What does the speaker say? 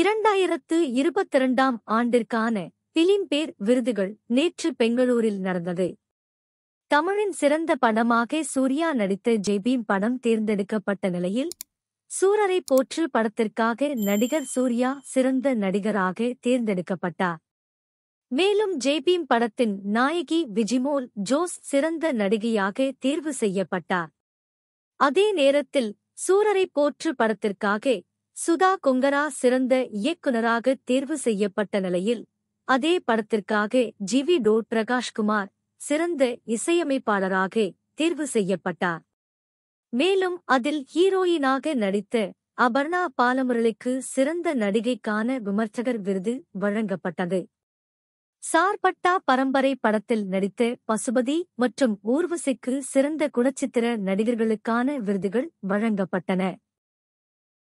இரண்டாயிரத்து இருபத்திரண்டாம் ஆண்டிற்கான பிலிம்பேர் விருதுகள் நேற்று பெங்களூரில் நடந்தது தமிழின் சிறந்த படமாக சூர்யா நடித்த ஜெபீம் படம் தேர்ந்தெடுக்கப்பட்ட நிலையில் சூரரை போற்று படத்திற்காக நடிகர் சூர்யா சிறந்த நடிகராக தேர்ந்தெடுக்கப்பட்டார் மேலும் ஜெபீம் படத்தின் நாயகி விஜிமோல் ஜோஸ் சிறந்த நடிகையாக தேர்வு செய்யப்பட்டார் அதே நேரத்தில் சூரரை போற்று படத்திற்காக சுதா கொங்கரா சிறந்த இயக்குநராக தேர்வு செய்யப்பட்ட நிலையில் அதே படத்திற்காக ஜிவி டோ பிரகாஷ்குமார் சிறந்த இசையமைப்பாளராக தேர்வு செய்யப்பட்டார் மேலும் அதில் ஹீரோயினாக நடித்த அபர்ணா பாலமுரளிக்கு சிறந்த நடிகைக்கான விமர்சகர் விருது வழங்கப்பட்டது சார்பட்டா பரம்பரை படத்தில் நடித்த பசுபதி மற்றும் ஊர்வசிக்கு சிறந்த குணச்சித்திர நடிகர்களுக்கான விருதுகள் வழங்கப்பட்டன